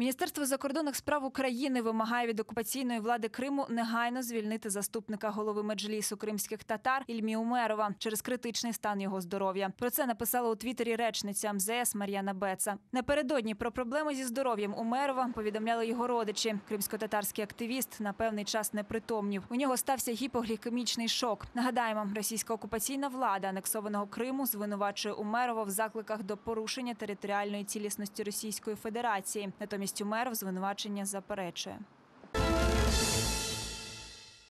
Міністерство закордонних справ України вимагає від окупаційної влади Криму негайно звільнити заступника голови меджлісу кримських татар Ільмі Умерова через критичний стан його здоров'я. Про це написала у Твіттері речниця МЗС Мар'яна Беца. Напередодні про проблеми зі здоров'ям Умерова повідомляли його родичі. Кримсько-татарський активіст на певний час не притомнів. У нього стався гіпоглікемічний шок. Нагадаємо, російська окупаційна влада анексованого Криму звинувачує Умерова в закликах до порушення територіальної цілісності Російської Федерації. Натомість Натомість умер в звинувачення заперечує.